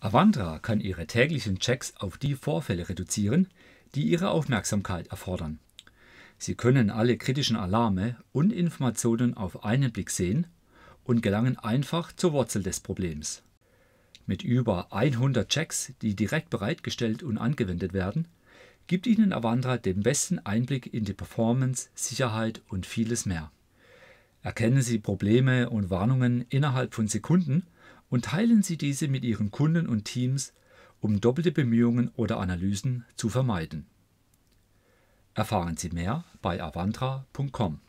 Avantra kann ihre täglichen Checks auf die Vorfälle reduzieren, die ihre Aufmerksamkeit erfordern. Sie können alle kritischen Alarme und Informationen auf einen Blick sehen und gelangen einfach zur Wurzel des Problems. Mit über 100 Checks, die direkt bereitgestellt und angewendet werden, gibt Ihnen Avantra den besten Einblick in die Performance, Sicherheit und vieles mehr. Erkennen Sie Probleme und Warnungen innerhalb von Sekunden und teilen Sie diese mit Ihren Kunden und Teams, um doppelte Bemühungen oder Analysen zu vermeiden. Erfahren Sie mehr bei avantra.com.